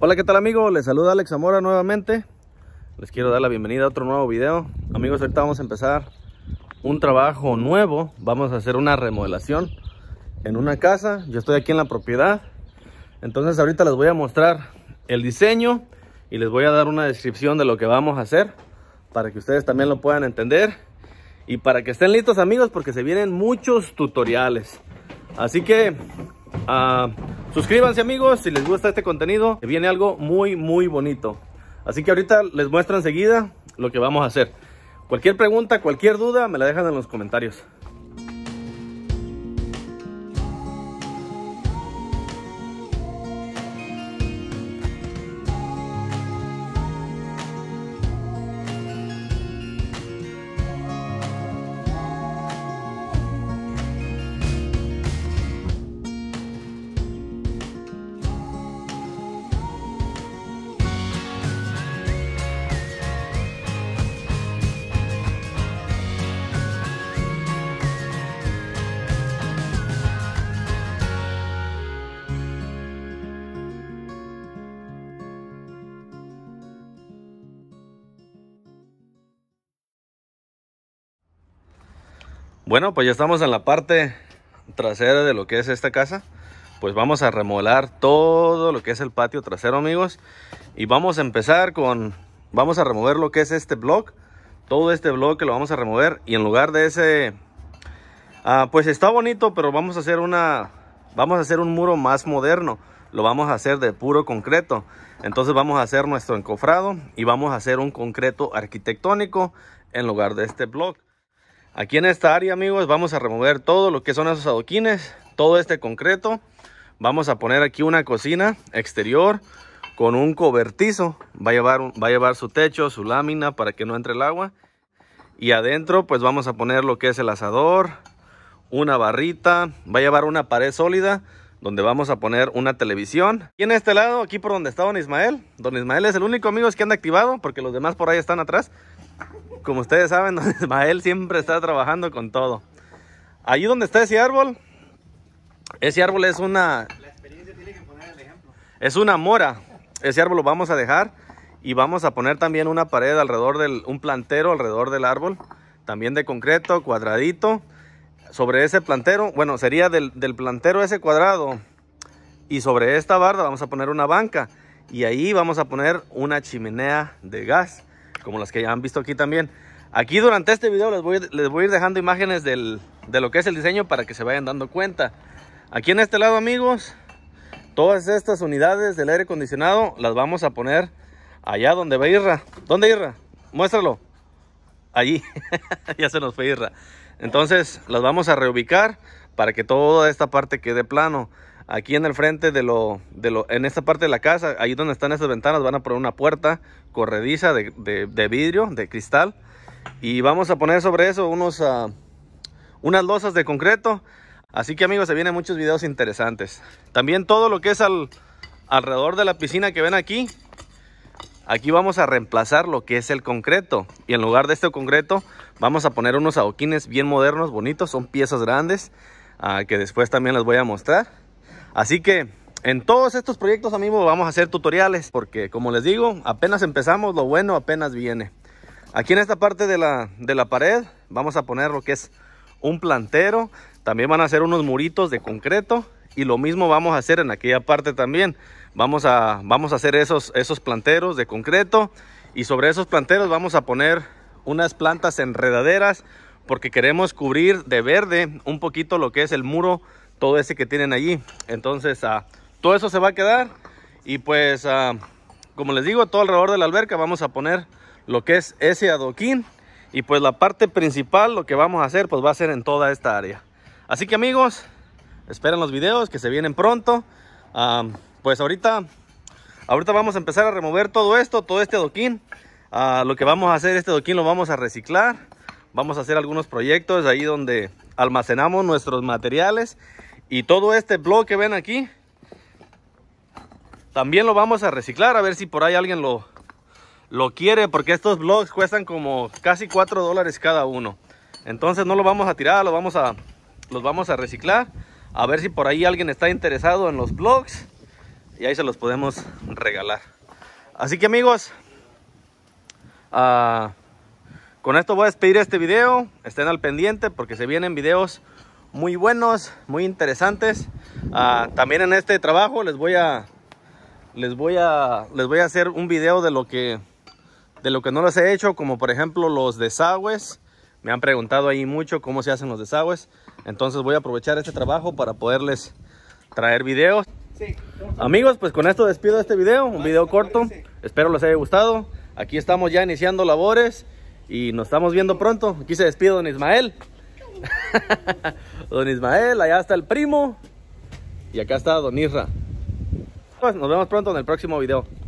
Hola, ¿qué tal amigos? Les saluda Alex Zamora nuevamente. Les quiero dar la bienvenida a otro nuevo video. Amigos, ahorita vamos a empezar un trabajo nuevo. Vamos a hacer una remodelación en una casa. Yo estoy aquí en la propiedad. Entonces ahorita les voy a mostrar el diseño y les voy a dar una descripción de lo que vamos a hacer para que ustedes también lo puedan entender y para que estén listos amigos porque se vienen muchos tutoriales. Así que... Ah, Suscríbanse amigos si les gusta este contenido, que viene algo muy muy bonito. Así que ahorita les muestro enseguida lo que vamos a hacer. Cualquier pregunta, cualquier duda, me la dejan en los comentarios. Bueno, pues ya estamos en la parte trasera de lo que es esta casa. Pues vamos a remodelar todo lo que es el patio trasero, amigos. Y vamos a empezar con... Vamos a remover lo que es este block. Todo este bloque lo vamos a remover. Y en lugar de ese... Ah, pues está bonito, pero vamos a hacer una... Vamos a hacer un muro más moderno. Lo vamos a hacer de puro concreto. Entonces vamos a hacer nuestro encofrado. Y vamos a hacer un concreto arquitectónico en lugar de este bloque. Aquí en esta área, amigos, vamos a remover todo lo que son esos adoquines, todo este concreto. Vamos a poner aquí una cocina exterior con un cobertizo. Va a llevar, va a llevar su techo, su lámina para que no entre el agua. Y adentro, pues vamos a poner lo que es el asador, una barrita. Va a llevar una pared sólida donde vamos a poner una televisión. Y en este lado, aquí por donde está Don Ismael. Don Ismael es el único amigo que anda activado porque los demás por ahí están atrás. Como ustedes saben, don Ismael siempre está trabajando con todo. Allí donde está ese árbol, ese árbol es una... La experiencia tiene que poner el ejemplo. Es una mora. Ese árbol lo vamos a dejar y vamos a poner también una pared alrededor del... un plantero alrededor del árbol. También de concreto, cuadradito. Sobre ese plantero, bueno, sería del, del plantero ese cuadrado. Y sobre esta barda vamos a poner una banca. Y ahí vamos a poner una chimenea de gas como las que ya han visto aquí también. Aquí durante este video les voy, les voy a ir dejando imágenes de lo que es el diseño para que se vayan dando cuenta. Aquí en este lado, amigos, todas estas unidades del aire acondicionado las vamos a poner allá donde va Irra. ¿Dónde Irra? Muéstralo. Allí. ya se nos fue Irra. Entonces las vamos a reubicar para que toda esta parte quede plano aquí en el frente de lo, de lo, en esta parte de la casa, ahí donde están esas ventanas, van a poner una puerta corrediza de, vidrio, de cristal. Y vamos a poner sobre eso unos, ah, unas losas de concreto. Así que amigos, se vienen muchos videos interesantes. También todo lo que es al, alrededor de la piscina que ven aquí. Aquí vamos a reemplazar lo que es el concreto. Y en lugar de este concreto, vamos a poner unos adoquines bien modernos, bonitos. Son piezas grandes ah, que después también les voy a mostrar. Así que en todos estos proyectos, amigos, vamos a hacer tutoriales porque, como les digo, apenas empezamos, lo bueno apenas viene. Aquí en esta parte de la, de la pared vamos a poner lo que es un plantero. También van a hacer unos muritos de concreto y lo mismo vamos a hacer en aquella parte también. Vamos a, vamos a hacer esos, esos planteros de concreto y sobre esos planteros vamos a poner unas plantas enredaderas porque queremos cubrir de verde un poquito lo que es el muro todo ese que tienen allí. Entonces, ah, todo eso se va a quedar. Y pues, ah, como les digo, todo alrededor de la alberca vamos a poner lo que es ese adoquín. Y pues la parte principal, lo que vamos a hacer, pues va a ser en toda esta área. Así que amigos, esperen los videos que se vienen pronto. Ah, pues ahorita, ahorita vamos a empezar a remover todo esto, todo este adoquín. lo que vamos a hacer, este adoquín lo vamos a reciclar. Vamos a hacer algunos proyectos ahí donde almacenamos nuestros materiales y todo este blog que ven aquí, también lo vamos a reciclar. A ver si por ahí alguien lo, lo quiere, porque estos blogs cuestan como casi 4 dólares cada uno. Entonces no lo vamos a tirar, vamos a, los vamos a reciclar. A ver si por ahí alguien está interesado en los blogs. Y ahí se los podemos regalar. Así que amigos, ah, con esto voy a despedir este video. Estén al pendiente porque se vienen videos muy buenos, muy interesantes. Ah, también en este trabajo les voy a les voy a les voy a hacer un video de lo que de lo que no les he hecho, como por ejemplo los desagües. Me han preguntado ahí mucho cómo se hacen los desagües. Entonces voy a aprovechar este trabajo para poderles traer videos. Amigos, pues con esto despido este video, un video corto. Espero les haya gustado. Aquí estamos ya iniciando labores y nos estamos viendo pronto. Aquí se despido Don Ismael. don Ismael, allá está el primo. Y acá está Don Isra. Pues nos vemos pronto en el próximo video.